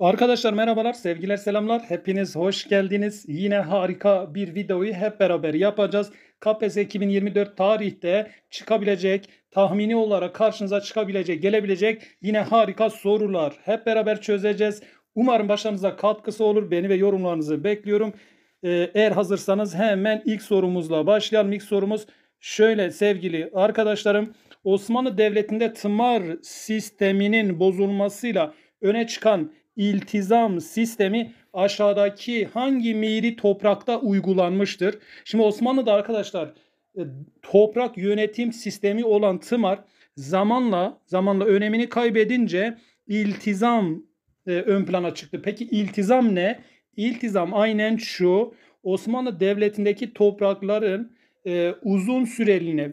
Arkadaşlar merhabalar, sevgiler, selamlar. Hepiniz hoş geldiniz. Yine harika bir videoyu hep beraber yapacağız. KPSS 2024 tarihte çıkabilecek, tahmini olarak karşınıza çıkabilecek, gelebilecek yine harika sorular. Hep beraber çözeceğiz. Umarım başınıza katkısı olur. Beni ve yorumlarınızı bekliyorum. Ee, eğer hazırsanız hemen ilk sorumuzla başlayalım. İlk sorumuz şöyle sevgili arkadaşlarım. Osmanlı Devleti'nde tımar sisteminin bozulmasıyla öne çıkan iltizam sistemi aşağıdaki hangi miri toprakta uygulanmıştır? Şimdi Osmanlı'da arkadaşlar e, toprak yönetim sistemi olan tımar zamanla zamanla önemini kaybedince iltizam e, ön plana çıktı. Peki iltizam ne? İltizam aynen şu. Osmanlı Devleti'ndeki toprakların e, uzun süreliğine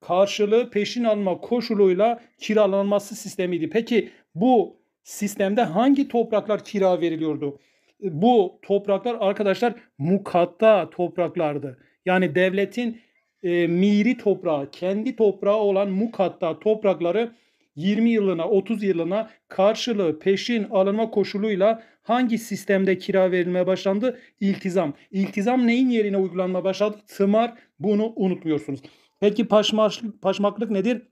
karşılığı peşin alma koşuluyla kiralanması sistemiydi. Peki bu sistemde hangi topraklar kira veriliyordu? E, bu topraklar arkadaşlar mukatta topraklardı. Yani devletin e, miri toprağı, kendi toprağı olan mukatta toprakları 20 yılına, 30 yılına karşılığı peşin alınma koşuluyla hangi sistemde kira verilmeye başlandı? İltizam. İltizam neyin yerine uygulanma başladı? Tımar. Bunu unutmuyorsunuz. Peki paşmaş, paşmaklık nedir?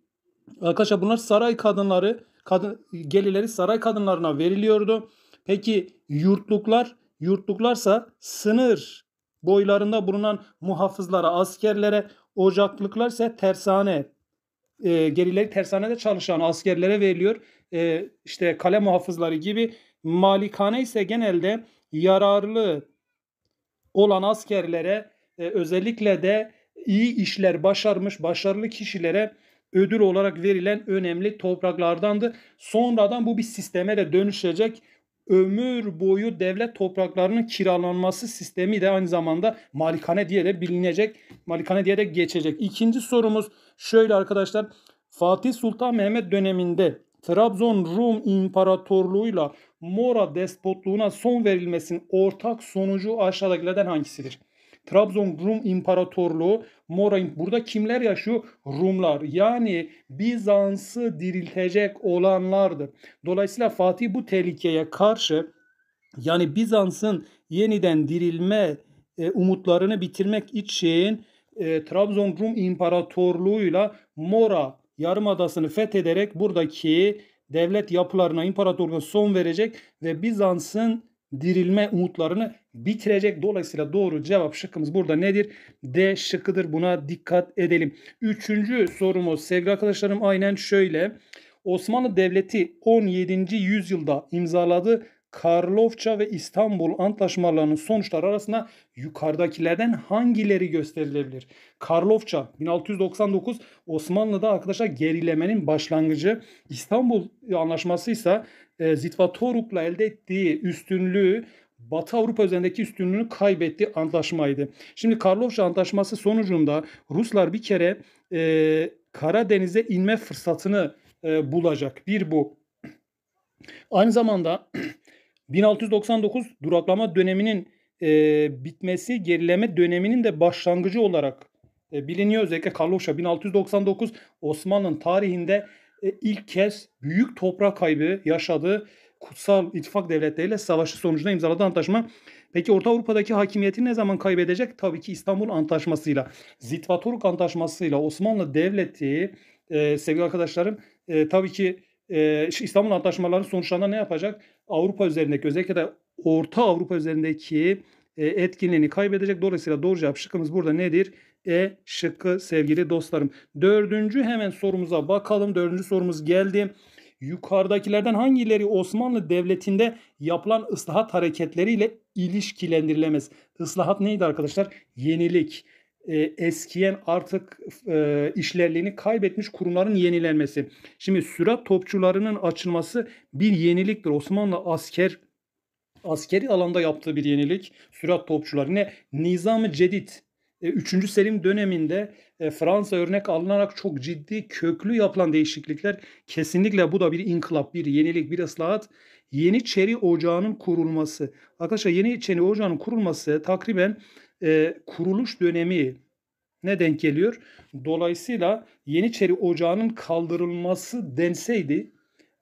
Arkadaşlar bunlar saray kadınları kadın, gelirleri saray kadınlarına veriliyordu. Peki yurtluklar? Yurtluklarsa sınır boylarında bulunan muhafızlara, askerlere, ocaklıklar ise tersane. E, gerileri tersanede çalışan askerlere veriliyor. E, işte kale muhafızları gibi. Malikane ise genelde yararlı olan askerlere e, özellikle de iyi işler başarmış, başarılı kişilere ödül olarak verilen önemli topraklardandı. Sonradan bu bir sisteme de dönüşecek. Ömür boyu devlet topraklarının kiralanması sistemi de aynı zamanda malikane diye de bilinecek. Malikane diye de geçecek. İkinci sorumuz şöyle arkadaşlar. Fatih Sultan Mehmet döneminde Trabzon Rum İmparatorluğu'yla Mora despotluğuna son verilmesinin ortak sonucu aşağıdakilerden hangisidir? Trabzon Rum İmparatorluğu, Mora burada kimler yaşıyor? Rumlar. Yani Bizans'ı diriltecek olanlardı. Dolayısıyla Fatih bu tehlikeye karşı yani Bizans'ın yeniden dirilme e, umutlarını bitirmek için e, Trabzon Rum İmparatorluğu'yla Mora Yarımadası'nı fethederek buradaki devlet yapılarına, imparatorluğa son verecek ve Bizans'ın dirilme umutlarını bitirecek. Dolayısıyla doğru cevap şıkkımız burada nedir? D şıkkıdır. Buna dikkat edelim. Üçüncü sorumuz sevgili arkadaşlarım aynen şöyle. Osmanlı Devleti 17. yüzyılda imzaladı Karlofça ve İstanbul antlaşmalarının sonuçları arasında yukarıdakilerden hangileri gösterilebilir? Karlofça 1699 Osmanlı'da arkadaşlar gerilemenin başlangıcı. İstanbul anlaşması ise e, Torukla elde ettiği üstünlüğü Batı Avrupa üzerindeki üstünlüğünü kaybetti antlaşmaydı. Şimdi Karlofça Antlaşması sonucunda Ruslar bir kere e, Karadeniz'e inme fırsatını e, bulacak. Bir bu. Aynı zamanda 1699 duraklama döneminin e, bitmesi gerileme döneminin de başlangıcı olarak e, biliniyor. Özellikle Karlofça 1699 Osmanlı'nın tarihinde e, ilk kez büyük toprak kaybı yaşadığı kutsal ittifak devletleriyle savaşı sonucunda imzaladığı antlaşma. Peki Orta Avrupa'daki hakimiyeti ne zaman kaybedecek? Tabii ki İstanbul Antlaşması'yla, Zitvatoruk Antlaşması'yla Osmanlı Devleti, e, sevgili arkadaşlarım, e, tabii ki e, İstanbul Antlaşmaları sonuçlarında ne yapacak? Avrupa üzerindeki özellikle de Orta Avrupa üzerindeki e, etkinliğini kaybedecek. Dolayısıyla doğru cevap şıkkımız burada nedir? E şıkkı sevgili dostlarım. Dördüncü hemen sorumuza bakalım. Dördüncü sorumuz geldi. Yukarıdakilerden hangileri Osmanlı Devleti'nde yapılan ıslahat hareketleriyle ilişkilendirilemez? Islahat neydi arkadaşlar? Yenilik e, eskiyen artık e, işlerliğini kaybetmiş kurumların yenilenmesi. Şimdi sürat topçularının açılması bir yeniliktir. Osmanlı asker askeri alanda yaptığı bir yenilik. Sürat topçuları ne? Nizam-ı Cedid 3. E, Selim döneminde e, Fransa örnek alınarak çok ciddi köklü yapılan değişiklikler kesinlikle bu da bir inkılap, bir yenilik, bir ıslahat. Yeniçeri Ocağı'nın kurulması. Arkadaşlar Yeniçeri Ocağı'nın kurulması takriben e, kuruluş dönemi ne denk geliyor? Dolayısıyla Yeniçeri Ocağı'nın kaldırılması denseydi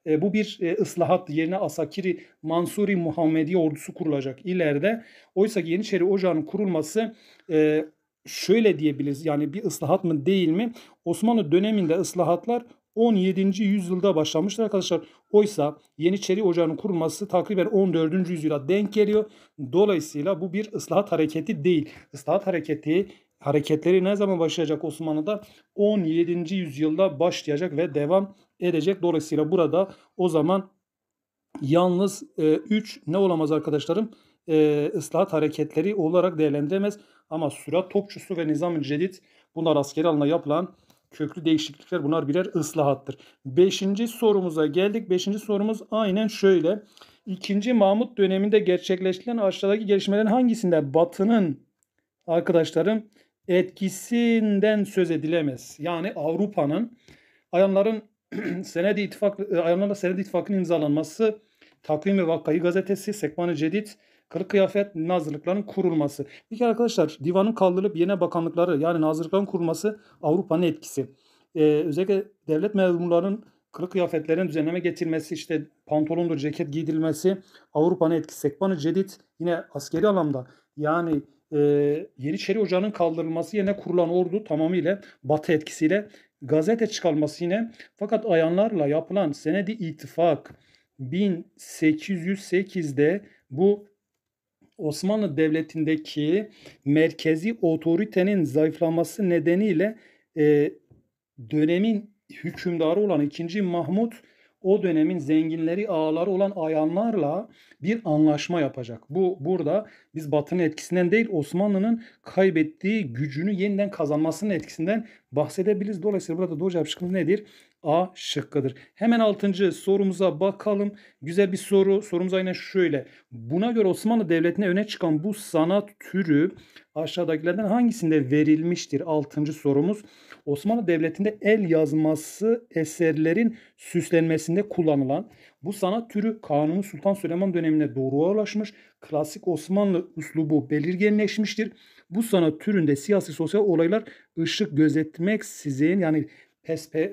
e, bu bir e, ıslahat yerine Asakiri Mansuri Muhammedi ordusu kurulacak ileride. Oysa ki Yeniçeri Ocağı'nın kurulması e, şöyle diyebiliriz yani bir ıslahat mı değil mi? Osmanlı döneminde ıslahatlar 17. yüzyılda başlamıştır arkadaşlar. Oysa Yeniçeri Ocağı'nın kurulması takriben 14. yüzyıla denk geliyor. Dolayısıyla bu bir ıslahat hareketi değil. Islahat hareketi hareketleri ne zaman başlayacak Osmanlı'da? 17. yüzyılda başlayacak ve devam edecek. Dolayısıyla burada o zaman yalnız 3 e, ne olamaz arkadaşlarım? E, ıslahat hareketleri olarak değerlendiremez. Ama sürat topçusu ve nizam-ı cedid bunlar askeri alana yapılan Köklü değişiklikler bunlar birer ıslahattır. Beşinci sorumuza geldik. Beşinci sorumuz aynen şöyle. İkinci Mahmut döneminde gerçekleştirilen aşağıdaki gelişmelerin hangisinde Batı'nın arkadaşlarım etkisinden söz edilemez. Yani Avrupa'nın ayanların senedi ittifak e, ayanlarla senedi ittifakının imzalanması Takvim ve Vakayı gazetesi Sekmanı ı Cedid Kırık kıyafet nazırlıkların kurulması. Bir kere arkadaşlar divanın kaldırılıp yeni bakanlıkları yani nazırlıkların kurulması Avrupa'nın etkisi. Ee, özellikle devlet memurlarının kırık kıyafetlerin düzenleme getirmesi, işte pantolondur, ceket giydirilmesi Avrupa'nın etkisi. Sekban-ı Cedid yine askeri anlamda yani e, Yeniçeri Ocağı'nın kaldırılması yerine kurulan ordu tamamıyla Batı etkisiyle gazete çıkarılması yine fakat ayanlarla yapılan senedi ittifak 1808'de bu Osmanlı Devleti'ndeki merkezi otoritenin zayıflaması nedeniyle e, dönemin hükümdarı olan 2. Mahmut o dönemin zenginleri ağaları olan ayanlarla bir anlaşma yapacak. Bu burada biz Batı'nın etkisinden değil Osmanlı'nın kaybettiği gücünü yeniden kazanmasının etkisinden bahsedebiliriz. Dolayısıyla burada doğru cevap şıkkımız nedir? A şıkkıdır. Hemen 6. sorumuza bakalım. Güzel bir soru. Sorumuz aynen şöyle. Buna göre Osmanlı Devleti'ne öne çıkan bu sanat türü aşağıdakilerden hangisinde verilmiştir? 6. sorumuz. Osmanlı Devleti'nde el yazması eserlerin süslenmesinde kullanılan bu sanat türü Kanuni Sultan Süleyman döneminde doğruğa ulaşmış. Klasik Osmanlı uslubu belirgenleşmiştir. Bu sanat türünde siyasi sosyal olaylar ışık gözetmek sizin yani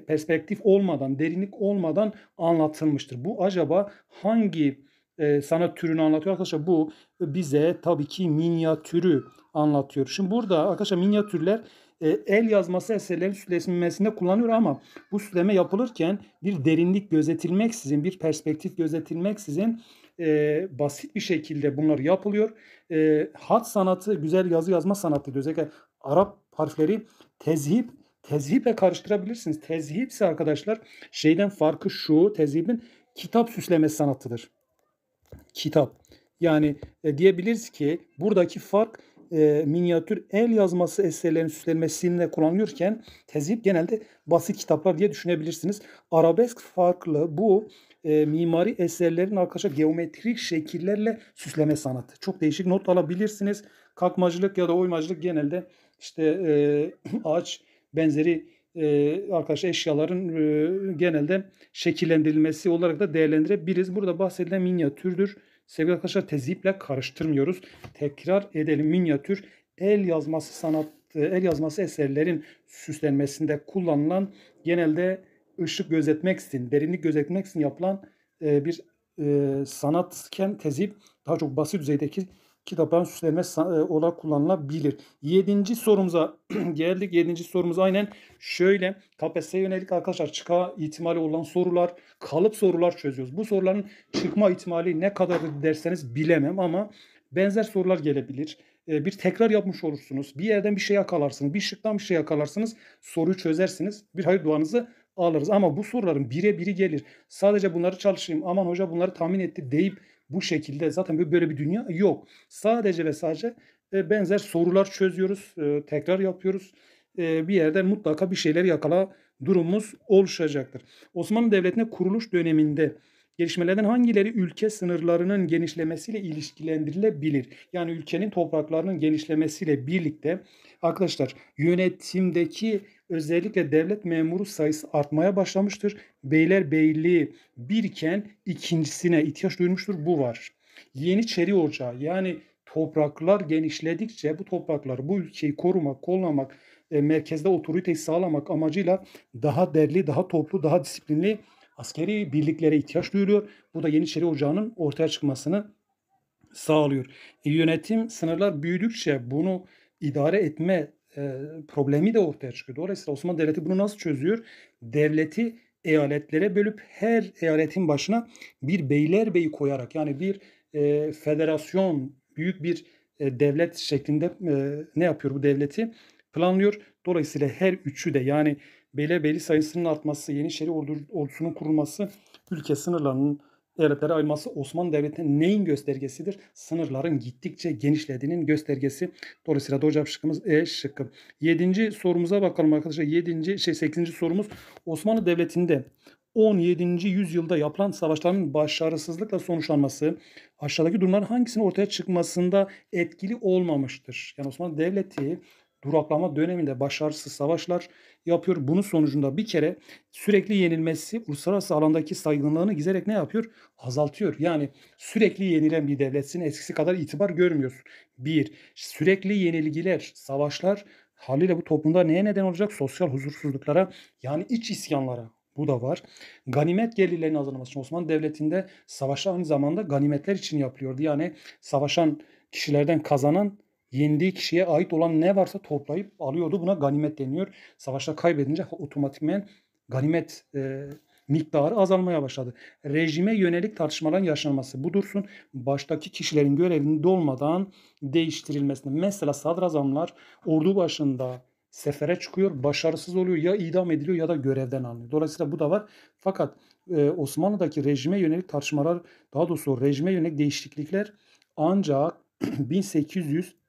perspektif olmadan, derinlik olmadan anlatılmıştır. Bu acaba hangi e, sanat türünü anlatıyor? Arkadaşlar bu bize tabii ki minyatürü anlatıyor. Şimdi burada arkadaşlar minyatürler e, el yazması eserlerin süslemesinde kullanıyor ama bu süsleme yapılırken bir derinlik gözetilmeksizin, bir perspektif gözetilmeksizin e, basit bir şekilde bunlar yapılıyor. E, hat sanatı, güzel yazı yazma sanatı özellikle Arap harfleri tezhip tezhiple karıştırabilirsiniz. Tezhip ise arkadaşlar şeyden farkı şu tezhibin kitap süsleme sanatıdır. Kitap. Yani e, diyebiliriz ki buradaki fark e, minyatür el yazması eserlerin süslenmesinde kullanılırken tezhip genelde basit kitaplar diye düşünebilirsiniz. Arabesk farklı bu e, mimari eserlerin arkadaşlar geometrik şekillerle süsleme sanatı. Çok değişik not alabilirsiniz. Kalkmacılık ya da oymacılık genelde işte e, ağaç benzeri e, arkadaşlar eşyaların e, genelde şekillendirilmesi olarak da değerlendirebiliriz. Burada bahsedilen minyatürdür. Sevgili arkadaşlar teziple karıştırmıyoruz. Tekrar edelim minyatür el yazması sanat e, el yazması eserlerin süslenmesinde kullanılan genelde ışık gözetmek için, derinlik gözetmek için yapılan e, bir e, sanatken tezip daha çok basit düzeydeki kitapların süsleme olarak kullanılabilir. Yedinci sorumuza geldik. Yedinci sorumuz aynen şöyle. KPSS'ye yönelik arkadaşlar çıka ihtimali olan sorular, kalıp sorular çözüyoruz. Bu soruların çıkma ihtimali ne kadar derseniz bilemem ama benzer sorular gelebilir. E, bir tekrar yapmış olursunuz. Bir yerden bir şey yakalarsınız. Bir şıktan bir şey yakalarsınız. Soruyu çözersiniz. Bir hayır duanızı alırız. Ama bu soruların bire biri gelir. Sadece bunları çalışayım. Aman hoca bunları tahmin etti deyip bu şekilde zaten böyle bir dünya yok. Sadece ve sadece e, benzer sorular çözüyoruz, e, tekrar yapıyoruz. E, bir yerde mutlaka bir şeyler yakala durumumuz oluşacaktır. Osmanlı Devleti'ne kuruluş döneminde Gelişmelerden hangileri ülke sınırlarının genişlemesiyle ilişkilendirilebilir? Yani ülkenin topraklarının genişlemesiyle birlikte arkadaşlar yönetimdeki özellikle devlet memuru sayısı artmaya başlamıştır. Beyler beyliği birken ikincisine ihtiyaç duymuştur. Bu var. Yeniçeri Ocağı yani topraklar genişledikçe bu topraklar bu ülkeyi korumak, kollamak, e, merkezde otoriteyi sağlamak amacıyla daha derli, daha toplu, daha disiplinli askeri birliklere ihtiyaç duyuluyor. Bu da Yeniçeri Ocağı'nın ortaya çıkmasını sağlıyor. E, yönetim sınırlar büyüdükçe bunu idare etme e, problemi de ortaya çıkıyor. Dolayısıyla Osmanlı Devleti bunu nasıl çözüyor? Devleti eyaletlere bölüp her eyaletin başına bir beylerbeyi koyarak yani bir e, federasyon büyük bir e, devlet şeklinde e, ne yapıyor bu devleti planlıyor. Dolayısıyla her üçü de yani bele beli sayısının artması, yeni Yeniçeri ordusunun kurulması, ülke sınırlarının devletlere ayırması Osmanlı Devleti'nin neyin göstergesidir? Sınırların gittikçe genişlediğinin göstergesi. Dolayısıyla da hocam şıkkımız E şıkkı. Yedinci sorumuza bakalım arkadaşlar. Yedinci, şey sekizinci sorumuz Osmanlı Devleti'nde 17. yüzyılda yapılan savaşların başarısızlıkla sonuçlanması aşağıdaki durumlar hangisinin ortaya çıkmasında etkili olmamıştır? Yani Osmanlı Devleti duraklama döneminde başarısız savaşlar yapıyor. Bunun sonucunda bir kere sürekli yenilmesi uluslararası alandaki saygınlığını gizerek ne yapıyor? Azaltıyor. Yani sürekli yenilen bir devletsin eskisi kadar itibar görmüyorsun. Bir, sürekli yenilgiler, savaşlar haliyle bu toplumda neye neden olacak? Sosyal huzursuzluklara yani iç isyanlara bu da var. Ganimet gelirlerinin azalması için Osmanlı Devleti'nde savaşlar aynı zamanda ganimetler için yapılıyordu. Yani savaşan kişilerden kazanan yendiği kişiye ait olan ne varsa toplayıp alıyordu. Buna ganimet deniyor. Savaşta kaybedince otomatikmen ganimet e, miktarı azalmaya başladı. Rejime yönelik tartışmaların yaşanması budursun. Baştaki kişilerin görevini dolmadan değiştirilmesine. Mesela sadrazamlar ordu başında sefere çıkıyor, başarısız oluyor. Ya idam ediliyor ya da görevden alınıyor. Dolayısıyla bu da var. Fakat e, Osmanlı'daki rejime yönelik tartışmalar, daha doğrusu rejime yönelik değişiklikler ancak 1800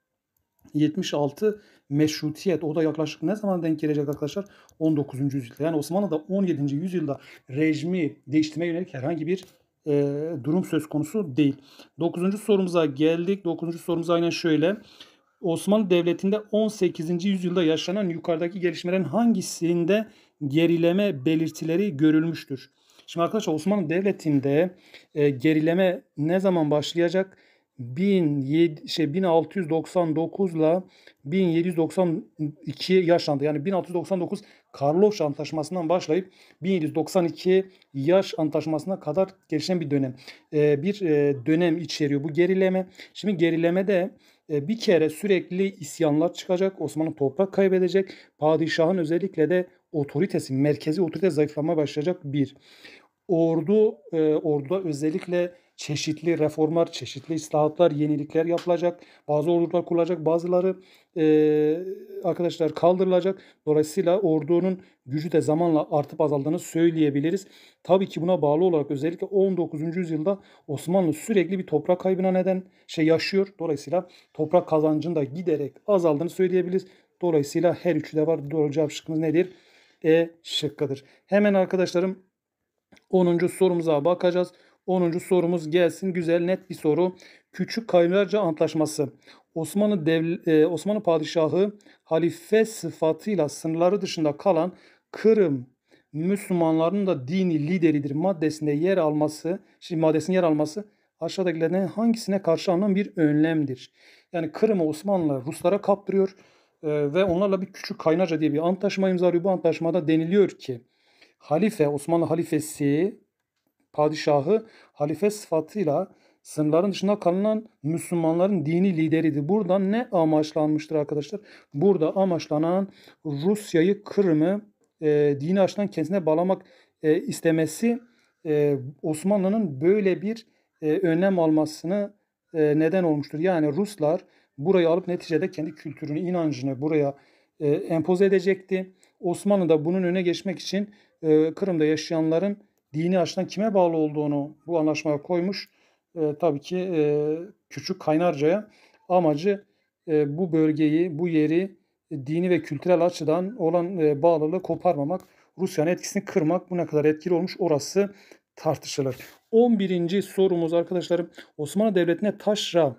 76 meşrutiyet o da yaklaşık ne zaman denk gelecek arkadaşlar? 19. yüzyılda. Yani Osmanlı'da 17. yüzyılda rejimi değiştirmeye yönelik herhangi bir e, durum söz konusu değil. 9. sorumuza geldik. 9. sorumuz aynen şöyle. Osmanlı Devleti'nde 18. yüzyılda yaşanan yukarıdaki gelişmelerin hangisinde gerileme belirtileri görülmüştür? Şimdi arkadaşlar Osmanlı Devleti'nde e, gerileme ne zaman başlayacak? 1700 şey 1699 ile 1792 yaşlandı. Yani 1699 Karloş Antlaşması'ndan başlayıp 1792 yaş antlaşmasına kadar gelişen bir dönem. Ee, bir e, dönem içeriyor bu gerileme. Şimdi gerilemede e, bir kere sürekli isyanlar çıkacak. Osmanlı toprak kaybedecek. Padişahın özellikle de otoritesi, merkezi otorite zayıflama başlayacak bir. Ordu, e, orduda özellikle çeşitli reformlar, çeşitli islahatlar, yenilikler yapılacak. Bazı ordular kurulacak, bazıları e, arkadaşlar kaldırılacak. Dolayısıyla ordunun gücü de zamanla artıp azaldığını söyleyebiliriz. Tabii ki buna bağlı olarak özellikle 19. yüzyılda Osmanlı sürekli bir toprak kaybına neden şey yaşıyor. Dolayısıyla toprak kazancının da giderek azaldığını söyleyebiliriz. Dolayısıyla her üçü de var. Doğru cevap şıkkımız nedir? E şıkkıdır. Hemen arkadaşlarım 10. sorumuza bakacağız. 10. sorumuz gelsin. Güzel, net bir soru. Küçük Kaylarca Antlaşması. Osmanlı Devl e, Osmanlı Padişahı halife sıfatıyla sınırları dışında kalan Kırım Müslümanların da dini lideridir maddesinde yer alması, şimdi maddesinin yer alması aşağıdakilerden hangisine karşı alınan bir önlemdir? Yani Kırım'ı Osmanlılar Ruslara kaptırıyor e, ve onlarla bir küçük kaynaca diye bir antlaşma imzalıyor. Bu antlaşmada deniliyor ki Halife, Osmanlı halifesi padişahı halife sıfatıyla sınırların dışında kalınan Müslümanların dini lideriydi. Burada ne amaçlanmıştır arkadaşlar? Burada amaçlanan Rusya'yı Kırım'ı e, dini açıdan kendisine bağlamak e, istemesi e, Osmanlı'nın böyle bir e, önlem almasını e, neden olmuştur. Yani Ruslar burayı alıp neticede kendi kültürünü, inancını buraya e, empoze edecekti. Osmanlı da bunun önüne geçmek için e, Kırım'da yaşayanların dini açıdan kime bağlı olduğunu bu anlaşmaya koymuş. E, tabii ki e, küçük Kaynarca'ya amacı e, bu bölgeyi, bu yeri e, dini ve kültürel açıdan olan e, bağlılığı koparmamak, Rusya'nın etkisini kırmak bu ne kadar etkili olmuş orası tartışılır. 11. sorumuz arkadaşlarım Osmanlı Devleti'ne taşra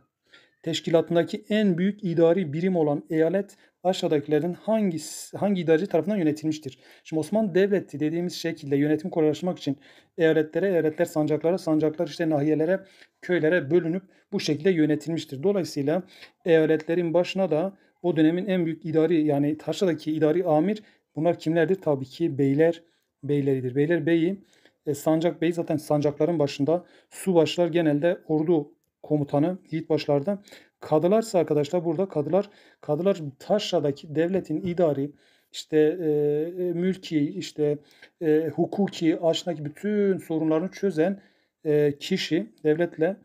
teşkilatındaki en büyük idari birim olan eyalet aşağıdakilerin hangi hangi idareci tarafından yönetilmiştir? Şimdi Osmanlı Devleti dediğimiz şekilde yönetim kolaylaştırmak için eyaletlere, eyaletler sancaklara, sancaklar işte nahiyelere, köylere bölünüp bu şekilde yönetilmiştir. Dolayısıyla eyaletlerin başına da o dönemin en büyük idari yani Taşra'daki idari amir bunlar kimlerdir? Tabii ki beyler beyleridir. Beyler beyi, e, sancak beyi zaten sancakların başında. Subaşlar genelde ordu komutanı Yiğit başlarda. Kadılarsa arkadaşlar burada Kadılar Kadılar Taşra'daki devletin idari işte e, e mülki işte e, hukuki açtaki bütün sorunlarını çözen e, kişi devletle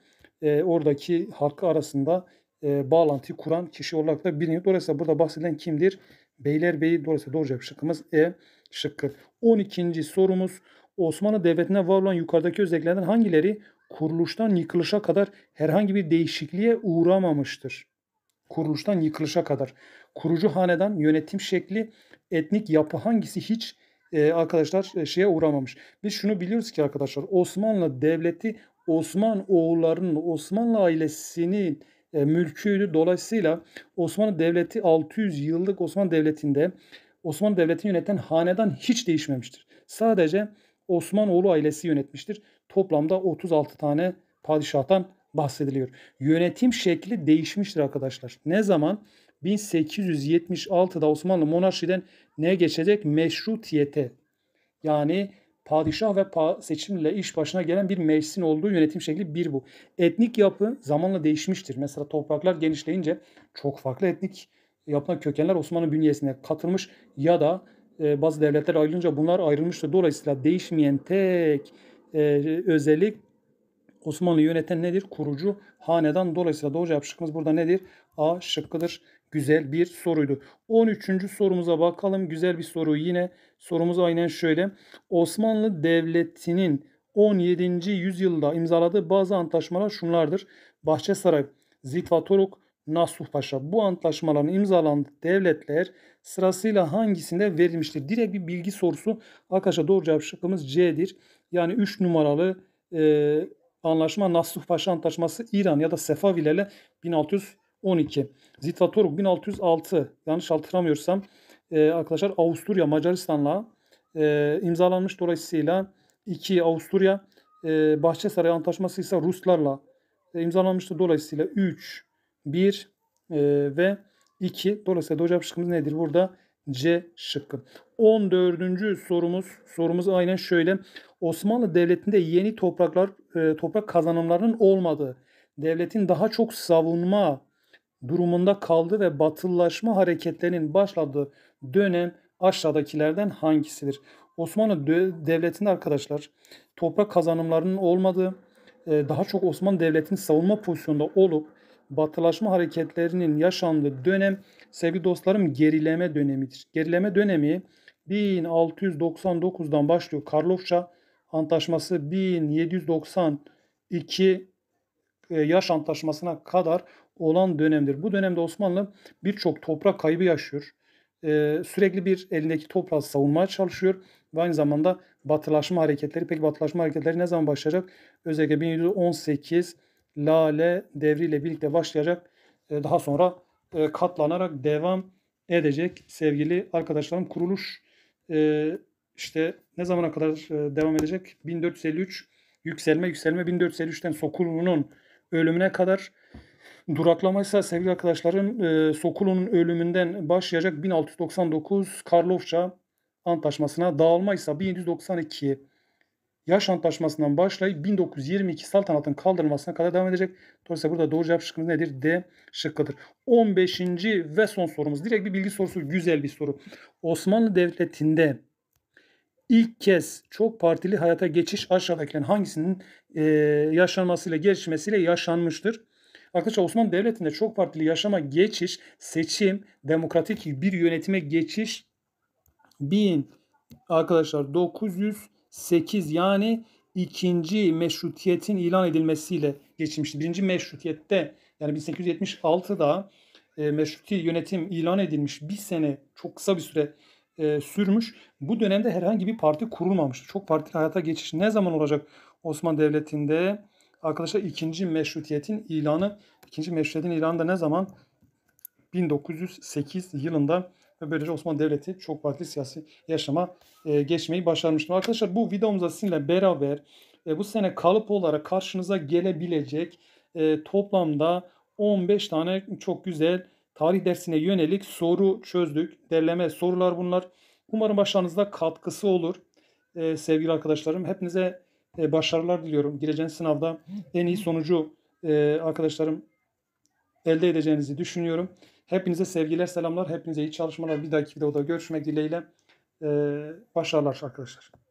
e, oradaki halkı arasında e, bağlantıyı kuran kişi olarak da biliniyor. Dolayısıyla burada bahsedilen kimdir? Beylerbeyi dolayısıyla doğru cevap şıkkımız E şıkkı. 12. sorumuz Osmanlı Devleti'ne var olan yukarıdaki özelliklerden hangileri kuruluştan yıkılışa kadar herhangi bir değişikliğe uğramamıştır. Kuruluştan yıkılışa kadar. Kurucu hanedan, yönetim şekli, etnik yapı hangisi hiç e, arkadaşlar e, şeye uğramamış. Biz şunu biliyoruz ki arkadaşlar Osmanlı Devleti Osman oğullarının, Osmanlı ailesinin e, mülküydü. Dolayısıyla Osmanlı Devleti 600 yıllık Osmanlı Devleti'nde Osmanlı Devleti'ni yöneten hanedan hiç değişmemiştir. Sadece Osmanoğlu ailesi yönetmiştir. Toplamda 36 tane padişahtan bahsediliyor. Yönetim şekli değişmiştir arkadaşlar. Ne zaman? 1876'da Osmanlı monarşiden ne geçecek? Meşrutiyete. Yani padişah ve pa seçimle iş başına gelen bir meclisin olduğu yönetim şekli bir bu. Etnik yapı zamanla değişmiştir. Mesela topraklar genişleyince çok farklı etnik yapına kökenler Osmanlı bünyesine katılmış ya da e, bazı devletler ayrılınca bunlar ayrılmıştı. Dolayısıyla değişmeyen tek e, özellik Osmanlı yöneten nedir? Kurucu hanedan. Dolayısıyla doğru cevap şıkkımız burada nedir? A şıkkıdır. Güzel bir soruydu. 13. sorumuza bakalım. Güzel bir soru yine. Sorumuz aynen şöyle. Osmanlı Devleti'nin 17. yüzyılda imzaladığı bazı antlaşmalar şunlardır. Bahçesaray, Zitvatoruk, Nasuh Paşa bu antlaşmaların imzalandığı devletler sırasıyla hangisinde verilmiştir? Direkt bir bilgi sorusu. Arkadaşlar doğru cevap şıkkımız C'dir. Yani 3 numaralı e, anlaşma Nasuh Paşa Antlaşması İran ya da Sefavilerle 1612. Zitvatoruk 1606 yanlış hatırlamıyorsam e, arkadaşlar Avusturya Macaristan'la e, imzalanmış. Dolayısıyla 2 Avusturya e, Bahçesaray Antlaşması ise Ruslarla e, imzalanmıştı. Dolayısıyla 3 1 e, ve 2. Dolayısıyla doğru şıkkımız nedir? Burada C şıkkı. 14. sorumuz. Sorumuz aynen şöyle. Osmanlı Devleti'nde yeni topraklar e, toprak kazanımlarının olmadığı, devletin daha çok savunma durumunda kaldığı ve batıllaşma hareketlerinin başladığı dönem aşağıdakilerden hangisidir? Osmanlı Devleti'nde arkadaşlar toprak kazanımlarının olmadığı, e, daha çok Osmanlı Devleti'nin savunma pozisyonunda olup batılaşma hareketlerinin yaşandığı dönem sevgili dostlarım gerileme dönemidir. Gerileme dönemi 1699'dan başlıyor. Karlofça Antlaşması 1792 e, yaş antlaşmasına kadar olan dönemdir. Bu dönemde Osmanlı birçok toprak kaybı yaşıyor. E, sürekli bir elindeki toprağı savunmaya çalışıyor ve aynı zamanda batılaşma hareketleri. Peki batılaşma hareketleri ne zaman başlayacak? Özellikle 1718 lale devriyle birlikte başlayacak. Ee, daha sonra e, katlanarak devam edecek sevgili arkadaşlarım. Kuruluş e, işte ne zamana kadar e, devam edecek? 1453 yükselme yükselme 1453'ten Sokulu'nun ölümüne kadar Duraklamaysa sevgili arkadaşlarım e, Sokulu'nun ölümünden başlayacak 1699 Karlofça Antlaşması'na ise 1792 yaş antlaşmasından başlayıp 1922 saltanatın kaldırılmasına kadar devam edecek. Dolayısıyla burada doğru cevap şıkkımız nedir? D şıkkıdır. 15. ve son sorumuz. Direkt bir bilgi sorusu. Güzel bir soru. Osmanlı Devleti'nde ilk kez çok partili hayata geçiş aşağıdakilerin hangisinin e, yaşanmasıyla gelişmesiyle yaşanmıştır? Arkadaşlar Osmanlı Devleti'nde çok partili yaşama geçiş, seçim, demokratik bir yönetime geçiş 1000 arkadaşlar 900 8 yani ikinci meşrutiyetin ilan edilmesiyle geçmişti. Birinci meşrutiyette yani 1876'da e, meşruti yönetim ilan edilmiş. Bir sene çok kısa bir süre e, sürmüş. Bu dönemde herhangi bir parti kurulmamıştı. Çok partili hayata geçiş ne zaman olacak Osmanlı Devleti'nde? Arkadaşlar ikinci meşrutiyetin ilanı, ikinci meşrutiyetin ilanı da ne zaman? 1908 yılında ve böylece Osmanlı Devleti çok farklı siyasi yaşama e, geçmeyi başarmıştır. Arkadaşlar bu videomuzda sizinle beraber e, bu sene kalıp olarak karşınıza gelebilecek e, toplamda 15 tane çok güzel tarih dersine yönelik soru çözdük. Derleme sorular bunlar. Umarım başlarınızda katkısı olur e, sevgili arkadaşlarım. Hepinize e, başarılar diliyorum. Gireceğiniz sınavda en iyi sonucu e, arkadaşlarım elde edeceğinizi düşünüyorum. Hepinize sevgiler, selamlar. Hepinize iyi çalışmalar. Bir dahaki videoda görüşmek dileğiyle. Ee, başarılar arkadaşlar.